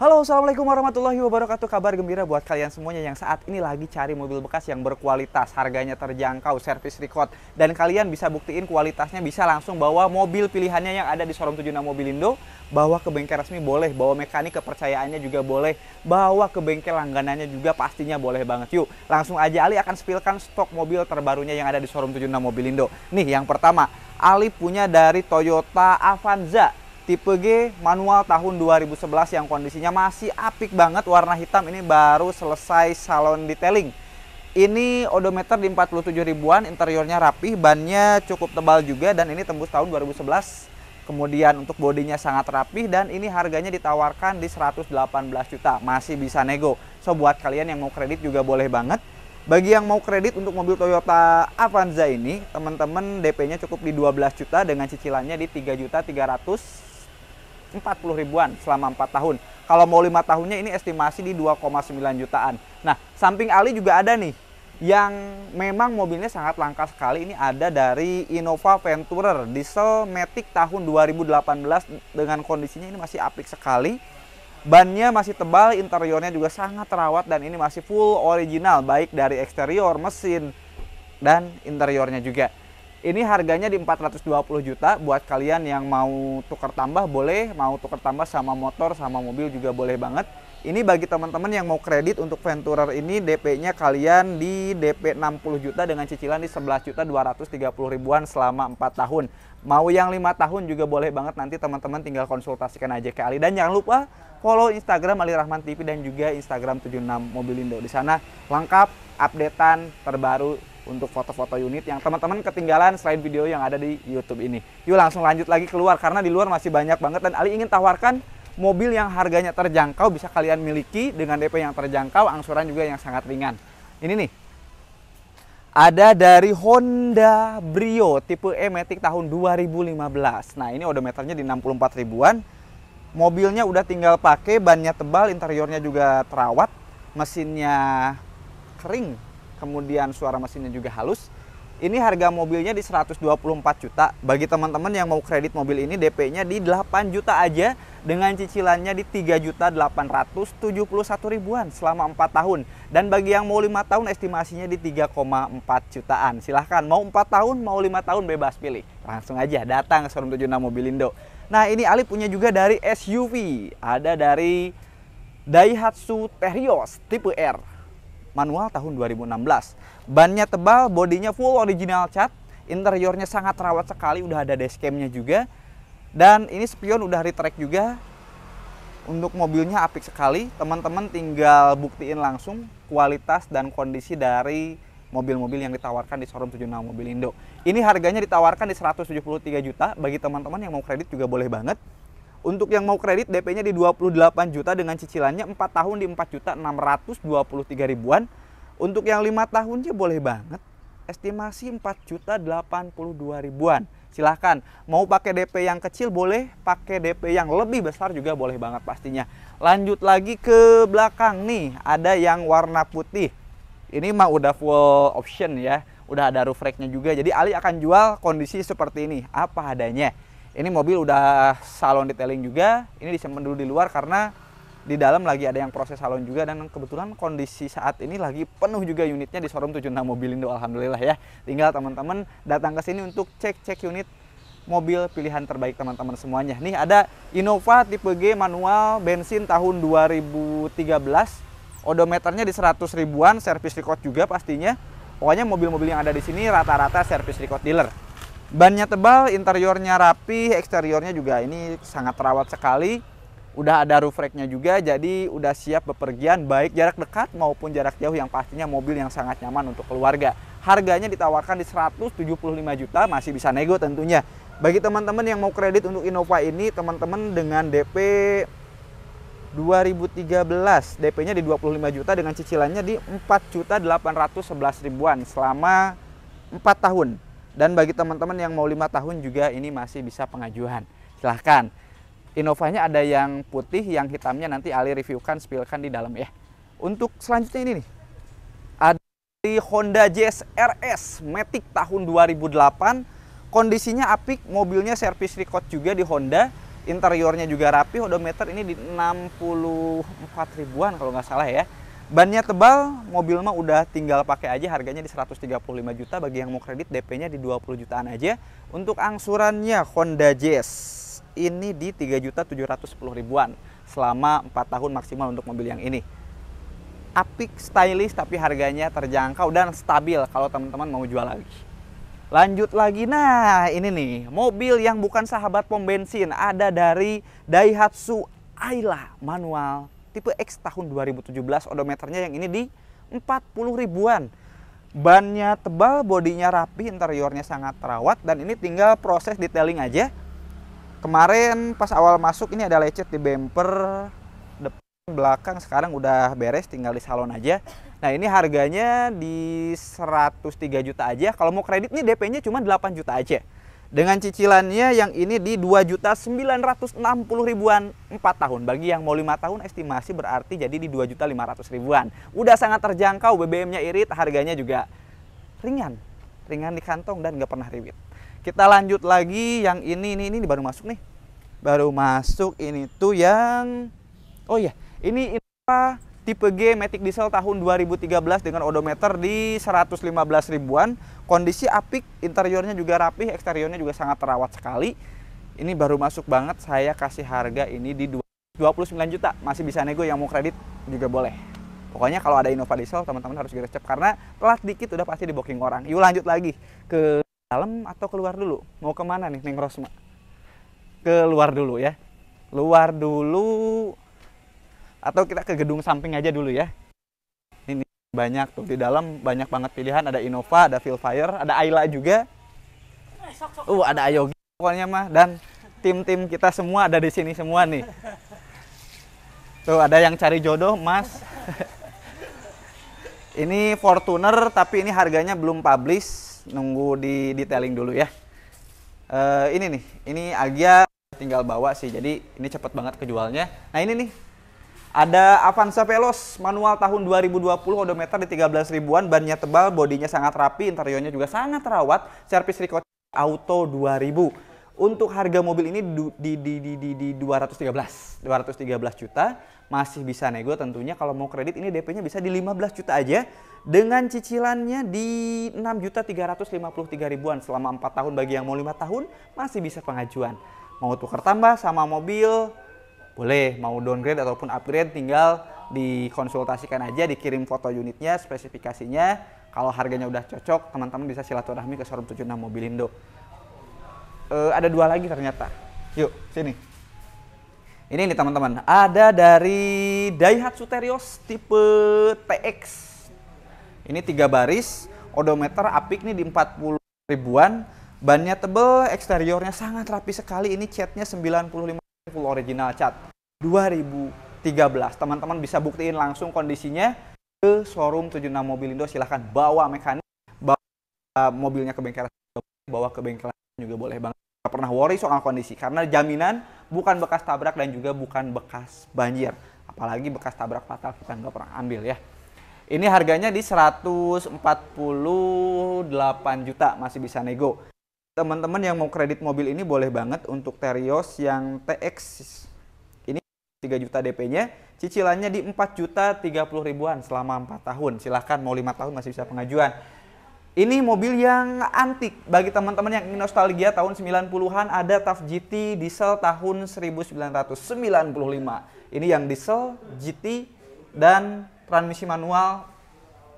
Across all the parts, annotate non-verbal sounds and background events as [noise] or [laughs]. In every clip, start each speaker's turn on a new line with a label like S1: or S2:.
S1: Halo, Assalamualaikum warahmatullahi wabarakatuh. Kabar gembira buat kalian semuanya yang saat ini lagi cari mobil bekas yang berkualitas, harganya terjangkau, servis record, dan kalian bisa buktiin kualitasnya bisa langsung bawa mobil pilihannya yang ada di showroom 76 Mobilindo, bawa ke bengkel resmi boleh, bawa mekanik kepercayaannya juga boleh, bawa ke bengkel langganannya juga pastinya boleh banget. Yuk, langsung aja Ali akan spillkan stok mobil terbarunya yang ada di showroom 76 Indo. Nih, yang pertama, Ali punya dari Toyota Avanza tipe G manual tahun 2011 yang kondisinya masih apik banget warna hitam ini baru selesai salon detailing ini odometer di 47 ribuan interiornya rapih bannya cukup tebal juga dan ini tembus tahun 2011 kemudian untuk bodinya sangat rapih dan ini harganya ditawarkan di 118 juta masih bisa nego so buat kalian yang mau kredit juga boleh banget bagi yang mau kredit untuk mobil Toyota Avanza ini, teman-teman DP-nya cukup di 12 juta dengan cicilannya di 3 juta 300 40 ribuan selama 4 tahun. Kalau mau 5 tahunnya ini estimasi di 2,9 jutaan. Nah, samping Ali juga ada nih yang memang mobilnya sangat langka sekali ini ada dari Innova Venturer diesel Matic tahun 2018 dengan kondisinya ini masih apik sekali bannya masih tebal interiornya juga sangat terawat dan ini masih full original baik dari eksterior mesin dan interiornya juga ini harganya di 420 juta buat kalian yang mau tukar tambah boleh, mau tukar tambah sama motor sama mobil juga boleh banget. Ini bagi teman-teman yang mau kredit untuk Venturer ini DP-nya kalian di DP 60 juta dengan cicilan di 11 juta 230 ribuan selama 4 tahun. Mau yang 5 tahun juga boleh banget nanti teman-teman tinggal konsultasikan aja ke Ali dan jangan lupa follow Instagram Ali Rahman TV dan juga Instagram 76 Mobilindo. Di sana lengkap updatean terbaru untuk foto-foto unit yang teman-teman ketinggalan selain video yang ada di YouTube ini. Yuk langsung lanjut lagi keluar karena di luar masih banyak banget dan Ali ingin tawarkan mobil yang harganya terjangkau bisa kalian miliki dengan DP yang terjangkau, angsuran juga yang sangat ringan. Ini nih. Ada dari Honda Brio tipe E-Matic tahun 2015. Nah, ini odometernya di 64 ribuan. Mobilnya udah tinggal pakai, bannya tebal, interiornya juga terawat, mesinnya kering kemudian suara mesinnya juga halus. Ini harga mobilnya di 124 juta. Bagi teman-teman yang mau kredit mobil ini DP-nya di 8 juta aja dengan cicilannya di 3 juta 871 ribuan selama 4 tahun. Dan bagi yang mau 5 tahun estimasinya di 3,4 jutaan. Silahkan mau 4 tahun mau 5 tahun bebas pilih. Langsung aja datang ke showroom 76 Mobilindo. Nah ini Ali punya juga dari SUV. Ada dari Daihatsu Terios tipe R manual tahun 2016. Bannya tebal, bodinya full original cat, interiornya sangat terawat sekali, udah ada dashcamnya juga. Dan ini spion udah retract juga. Untuk mobilnya apik sekali, teman-teman tinggal buktiin langsung kualitas dan kondisi dari mobil-mobil yang ditawarkan di showroom 76 Mobil Indo. Ini harganya ditawarkan di 173 juta, bagi teman-teman yang mau kredit juga boleh banget. Untuk yang mau kredit DP-nya di 28 juta dengan cicilannya 4 tahun di 4 juta 623 ribuan. Untuk yang 5 tahunnya boleh banget. Estimasi 4 juta 82 ribuan. Silahkan, mau pakai DP yang kecil boleh, pakai DP yang lebih besar juga boleh banget pastinya. Lanjut lagi ke belakang nih, ada yang warna putih. Ini mah udah full option ya, udah ada roof racknya juga. Jadi Ali akan jual kondisi seperti ini, apa adanya ini mobil udah salon detailing juga ini disimpan dulu di luar karena di dalam lagi ada yang proses salon juga dan kebetulan kondisi saat ini lagi penuh juga unitnya di showroom 76 Indo alhamdulillah ya. Tinggal teman-teman datang ke sini untuk cek-cek unit mobil pilihan terbaik teman-teman semuanya. Nih ada Innova tipe G manual bensin tahun 2013. Odometernya di 100 ribuan, servis record juga pastinya. Pokoknya mobil-mobil yang ada di sini rata-rata servis record dealer. Bannya tebal, interiornya rapi, eksteriornya juga ini sangat terawat sekali. Udah ada roof racknya juga, jadi udah siap bepergian baik jarak dekat maupun jarak jauh yang pastinya mobil yang sangat nyaman untuk keluarga. Harganya ditawarkan di 175 juta, masih bisa nego tentunya. Bagi teman-teman yang mau kredit untuk Innova ini, teman-teman dengan DP 2013 DP-nya di 25 juta dengan cicilannya di 4.811 ribuan selama 4 tahun. Dan bagi teman-teman yang mau lima tahun juga ini masih bisa pengajuan. Silahkan. Innovanya ada yang putih, yang hitamnya nanti Ali reviewkan, spillkan di dalam ya. Untuk selanjutnya ini nih. Ada di Honda Jazz RS Matic tahun 2008. Kondisinya apik, mobilnya servis record juga di Honda. Interiornya juga rapi, odometer ini di 64 ribuan kalau nggak salah ya Bannya tebal, mobil mah udah tinggal pakai aja harganya di 135 juta bagi yang mau kredit DP-nya di 20 jutaan aja. Untuk angsurannya Honda Jazz ini di 3 juta 710 ribuan selama 4 tahun maksimal untuk mobil yang ini. Apik, stylish tapi harganya terjangkau dan stabil kalau teman-teman mau jual lagi. Lanjut lagi, nah ini nih mobil yang bukan sahabat pom bensin ada dari Daihatsu Ayla manual tipe X tahun 2017 odometernya yang ini di 40 ribuan bannya tebal bodinya rapi interiornya sangat terawat dan ini tinggal proses detailing aja kemarin pas awal masuk ini ada lecet di bumper depan belakang sekarang udah beres tinggal di salon aja nah ini harganya di 103 juta aja kalau mau kredit ini DP nya cuma 8 juta aja dengan cicilannya yang ini di juta 2.960 ribuan 4 tahun. Bagi yang mau 5 tahun estimasi berarti jadi di juta 2.500 ribuan. Udah sangat terjangkau, BBM-nya irit, harganya juga ringan. Ringan di kantong dan nggak pernah riwit. Kita lanjut lagi yang ini, ini, ini, baru masuk nih. Baru masuk ini tuh yang... Oh iya, ini, ini apa? Tipe G Matic Diesel tahun 2013 dengan odometer di 115 ribuan kondisi apik interiornya juga rapih eksteriornya juga sangat terawat sekali ini baru masuk banget saya kasih harga ini di 29 juta masih bisa nego yang mau kredit juga boleh pokoknya kalau ada Innova Diesel teman-teman harus gerecep. karena telat dikit udah pasti diboking orang yuk lanjut lagi ke dalam atau keluar dulu mau kemana nih Neng Rosma keluar dulu ya luar dulu atau kita ke gedung samping aja dulu ya banyak tuh di dalam banyak banget pilihan ada Innova ada Fillfire ada Ayla juga eh, uh ada Ayogi pokoknya mah dan tim-tim kita semua ada di sini semua nih tuh ada yang cari jodoh Mas [laughs] ini Fortuner tapi ini harganya belum publish nunggu di detailing dulu ya uh, ini nih ini Agia tinggal bawa sih jadi ini cepet banget kejualnya nah ini nih ada Avanza Pelos manual tahun 2020 odometer di 13 ribuan, bannya tebal, bodinya sangat rapi, interiornya juga sangat terawat, servis record auto 2000. Untuk harga mobil ini di di di di, di 213, 213 juta, masih bisa nego tentunya kalau mau kredit ini DP-nya bisa di 15 juta aja dengan cicilannya di 6 juta 353 ribuan selama 4 tahun bagi yang mau 5 tahun masih bisa pengajuan. Mau tukar tambah sama mobil boleh mau downgrade ataupun upgrade tinggal dikonsultasikan aja, dikirim foto unitnya, spesifikasinya. Kalau harganya udah cocok, teman-teman bisa silaturahmi ke showroom 76 Mobilindo. E, eh, ada dua lagi ternyata. Yuk, sini. Ini nih teman-teman, ada dari Daihatsu Terios tipe TX. Ini tiga baris, odometer apik nih di 40 ribuan, bannya tebel, eksteriornya sangat rapi sekali. Ini catnya full original cat 2013. Teman-teman bisa buktiin langsung kondisinya ke showroom 76 Mobil Indo silahkan bawa mekanik, bawa mobilnya ke bengkel, bawa ke bengkel juga boleh banget. Gak pernah worry soal kondisi karena jaminan bukan bekas tabrak dan juga bukan bekas banjir. Apalagi bekas tabrak fatal kita nggak pernah ambil ya. Ini harganya di 148 juta masih bisa nego teman-teman yang mau kredit mobil ini boleh banget untuk Terios yang TX ini 3 juta DP-nya cicilannya di 4 juta 30 ribuan selama 4 tahun silahkan mau 5 tahun masih bisa pengajuan ini mobil yang antik bagi teman-teman yang ingin nostalgia tahun 90-an ada TAF GT diesel tahun 1995 ini yang diesel GT dan transmisi manual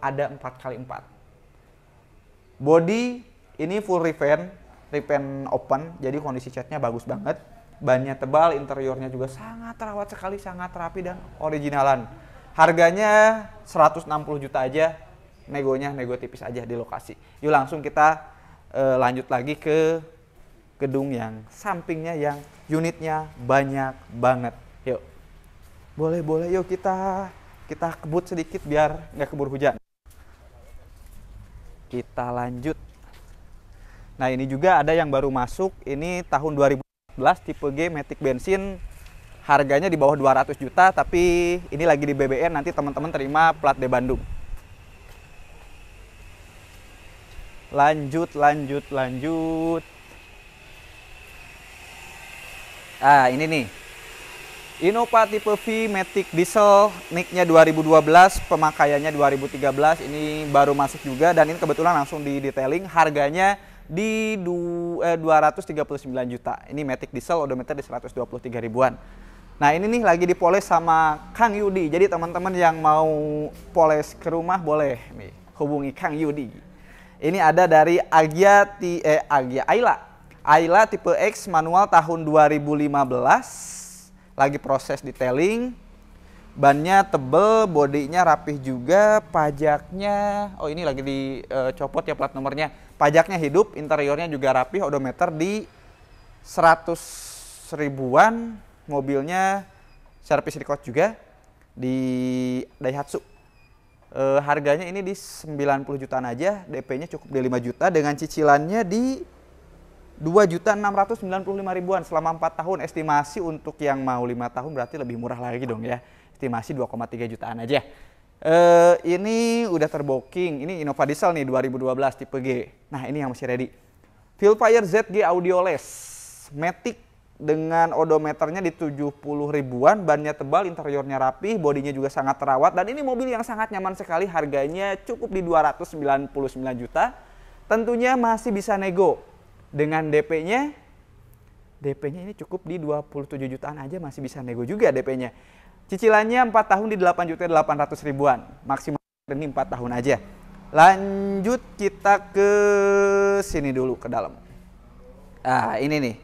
S1: ada 4x4 body ini full revamp repaint open, jadi kondisi catnya bagus banget. Bannya tebal, interiornya juga sangat terawat sekali, sangat rapi dan originalan. Harganya 160 juta aja, negonya nego tipis aja di lokasi. Yuk langsung kita uh, lanjut lagi ke gedung yang sampingnya yang unitnya banyak banget. Yuk, boleh boleh yuk kita kita kebut sedikit biar nggak keburu hujan. Kita lanjut Nah ini juga ada yang baru masuk, ini tahun 2014 tipe G Matic bensin harganya di bawah 200 juta tapi ini lagi di BBN nanti teman-teman terima plat D Bandung. Lanjut, lanjut, lanjut. Ah ini nih. Innova tipe V Matic Diesel, nicknya 2012, pemakaiannya 2013, ini baru masuk juga dan ini kebetulan langsung di detailing, harganya di du, eh, 239 juta. Ini Matic diesel odometer di 123 ribuan. Nah ini nih lagi dipoles sama Kang Yudi. Jadi teman-teman yang mau poles ke rumah boleh nih hubungi Kang Yudi. Ini ada dari Agia T, eh, Agia Ayla. Ayla tipe X manual tahun 2015. Lagi proses detailing. Bannya tebel, bodinya rapih juga, pajaknya. Oh ini lagi dicopot eh, ya plat nomornya pajaknya hidup, interiornya juga rapi, odometer di 100 ribuan, mobilnya servis record juga di Daihatsu. E, harganya ini di 90 jutaan aja, DP-nya cukup di 5 juta dengan cicilannya di juta lima ribuan selama 4 tahun. Estimasi untuk yang mau 5 tahun berarti lebih murah lagi dong ya. Estimasi 2,3 jutaan aja. Uh, ini udah terboking. Ini Innova Diesel nih 2012 tipe G. Nah, ini yang masih ready. Fire ZG Audio Less, Matic dengan odometernya di 70 ribuan, bannya tebal, interiornya rapi, bodinya juga sangat terawat dan ini mobil yang sangat nyaman sekali, harganya cukup di 299 juta. Tentunya masih bisa nego dengan DP-nya DP-nya ini cukup di 27 jutaan aja masih bisa nego juga DP-nya. Cicilannya 4 tahun di 8 juta 800 ribuan. Maksimal ini 4 tahun aja. Lanjut kita ke sini dulu ke dalam. Ah, ini nih.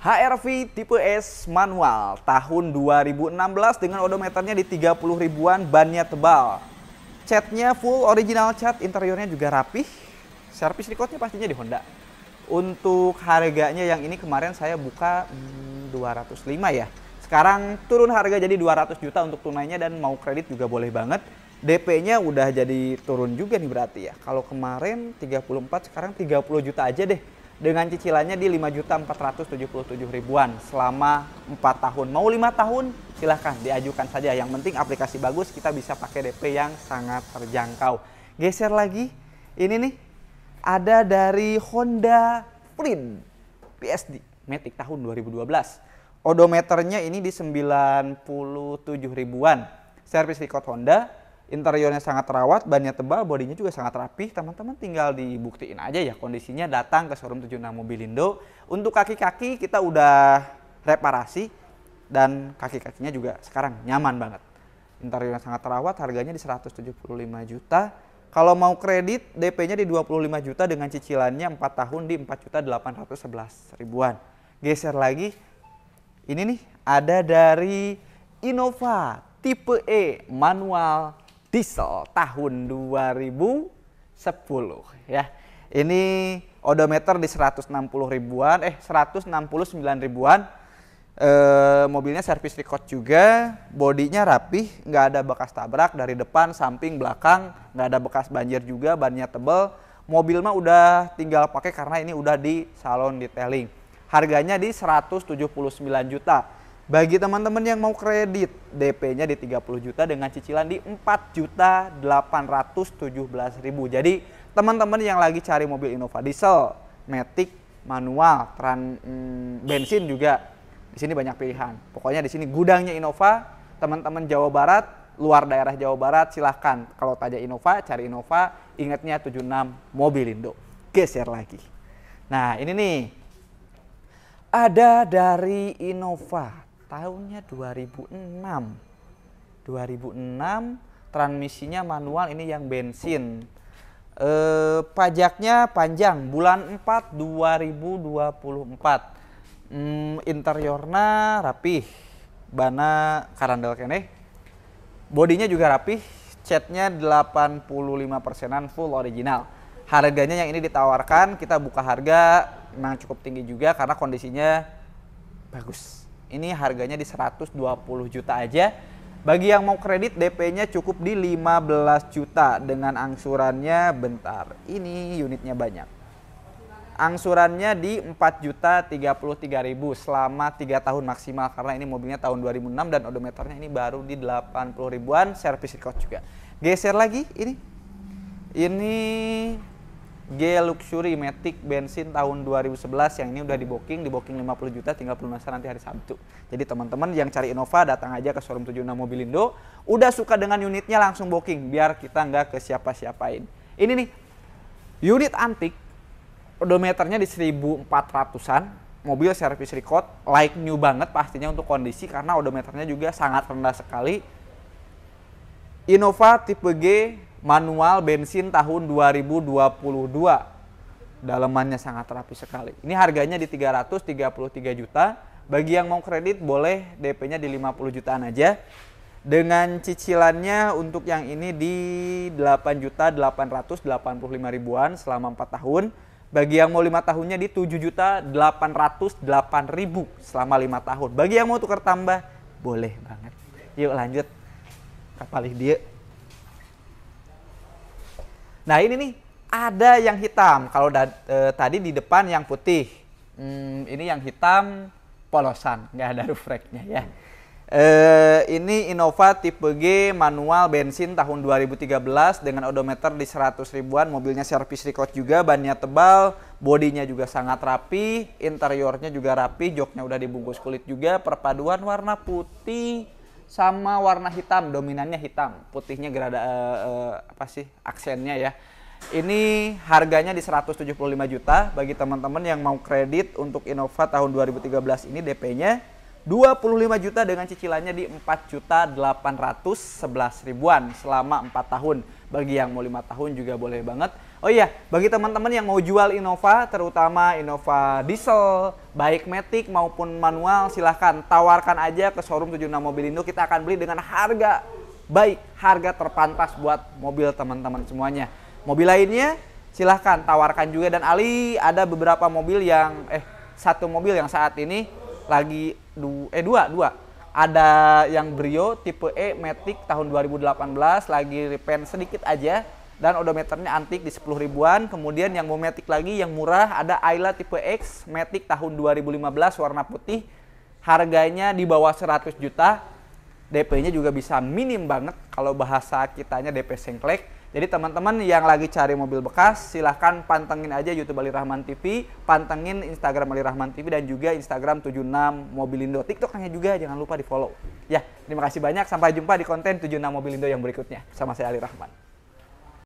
S1: HRV tipe S manual tahun 2016 dengan odometernya di 30 ribuan, bannya tebal. Catnya full original cat, interiornya juga rapih. Service recordnya pastinya di Honda. Untuk harganya yang ini kemarin saya buka hmm, 205 ya sekarang turun harga jadi 200 juta untuk tunainya dan mau kredit juga boleh banget. DP-nya udah jadi turun juga nih berarti ya. Kalau kemarin 34 sekarang 30 juta aja deh. Dengan cicilannya di juta tujuh ribuan selama 4 tahun. Mau 5 tahun silahkan diajukan saja. Yang penting aplikasi bagus kita bisa pakai DP yang sangat terjangkau. Geser lagi. Ini nih ada dari Honda Print PSD Matic tahun 2012 Odometernya ini di 97 ribuan. Servis record Honda, interiornya sangat terawat, bannya tebal, bodinya juga sangat rapih. Teman-teman tinggal dibuktiin aja ya kondisinya datang ke showroom 76 Mobilindo. Untuk kaki-kaki kita udah reparasi dan kaki-kakinya juga sekarang nyaman banget. Interiornya sangat terawat, harganya di 175 juta. Kalau mau kredit, DP-nya di 25 juta dengan cicilannya 4 tahun di 4 juta 811 ribuan. Geser lagi, ini nih ada dari Innova tipe E manual diesel tahun 2010 ya. Ini odometer di 160 ribuan, eh 169 ribuan. E, mobilnya servis record juga, bodinya rapih, nggak ada bekas tabrak dari depan, samping, belakang, nggak ada bekas banjir juga, bannya tebel. Mobil mah udah tinggal pakai karena ini udah di salon detailing. Harganya di 179 juta. Bagi teman-teman yang mau kredit, DP-nya di 30 juta dengan cicilan di 4 juta 817 ribu. Jadi teman-teman yang lagi cari mobil Innova diesel, Matic, manual, tran, hmm, bensin juga di sini banyak pilihan. Pokoknya di sini gudangnya Innova, teman-teman Jawa Barat, luar daerah Jawa Barat silahkan. Kalau tanya Innova, cari Innova, ingatnya 76 Indo. Geser lagi. Nah ini nih, ada dari Innova tahunnya 2006. 2006 transmisinya manual ini yang bensin. E, pajaknya panjang bulan 4 2024. Hmm, interiornya rapih. Bana karandel kene. Bodinya juga rapih. Catnya 85 persenan full original harganya yang ini ditawarkan kita buka harga memang cukup tinggi juga karena kondisinya bagus. Ini harganya di 120 juta aja. Bagi yang mau kredit DP-nya cukup di 15 juta dengan angsurannya bentar. Ini unitnya banyak. Angsurannya di 4 juta 33 ribu selama 3 tahun maksimal karena ini mobilnya tahun 2006 dan odometernya ini baru di 80 ribuan, service record juga. Geser lagi ini. Ini G Luxury Matic bensin tahun 2011 yang ini udah di booking, di booking 50 juta tinggal pelunasan nanti hari Sabtu. Jadi teman-teman yang cari Innova datang aja ke showroom 76 Mobilindo, udah suka dengan unitnya langsung booking biar kita nggak ke siapa-siapain. Ini nih, unit antik, odometernya di 1400-an, mobil service record, like new banget pastinya untuk kondisi karena odometernya juga sangat rendah sekali. Innova tipe G manual bensin tahun 2022. dalamannya sangat rapi sekali. Ini harganya di 333 juta. Bagi yang mau kredit boleh DP-nya di 50 jutaan aja. Dengan cicilannya untuk yang ini di 8 juta 885 ribuan selama 4 tahun. Bagi yang mau 5 tahunnya di 7 juta 808 ribu selama 5 tahun. Bagi yang mau tukar tambah boleh banget. Yuk lanjut. Kapalih dia. Nah ini nih ada yang hitam. Kalau da, e, tadi di depan yang putih, hmm, ini yang hitam polosan, nggak ada roof racknya ya. E, ini Innova tipe G manual bensin tahun 2013 dengan odometer di 100 ribuan, mobilnya servis record juga, bannya tebal, bodinya juga sangat rapi, interiornya juga rapi, joknya udah dibungkus kulit juga, perpaduan warna putih sama warna hitam dominannya hitam putihnya gerada uh, uh, apa sih aksennya ya ini harganya di 175 juta bagi teman-teman yang mau kredit untuk Innova tahun 2013 ini DP-nya 25 juta dengan cicilannya di 4 juta 811 ribuan selama 4 tahun. Bagi yang mau 5 tahun juga boleh banget. Oh iya, bagi teman-teman yang mau jual Innova, terutama Innova diesel, baik matic maupun manual, silahkan tawarkan aja ke showroom 76 Mobil Indo. Kita akan beli dengan harga baik, harga terpantas buat mobil teman-teman semuanya. Mobil lainnya silahkan tawarkan juga. Dan Ali ada beberapa mobil yang, eh satu mobil yang saat ini lagi, du, eh dua, dua. Ada yang Brio tipe E Matic tahun 2018 lagi repaint sedikit aja dan odometernya antik di 10 ribuan. Kemudian yang mau Matic lagi yang murah ada Ayla tipe X Matic tahun 2015 warna putih. Harganya di bawah 100 juta. DP-nya juga bisa minim banget kalau bahasa kitanya DP sengklek. Jadi teman-teman yang lagi cari mobil bekas silahkan pantengin aja YouTube Ali Rahman TV, pantengin Instagram Ali Rahman TV dan juga Instagram 76 Mobilindo. TikToknya juga jangan lupa di follow. Ya, terima kasih banyak. Sampai jumpa di konten 76 Mobilindo yang berikutnya. Sama saya Ali Rahman.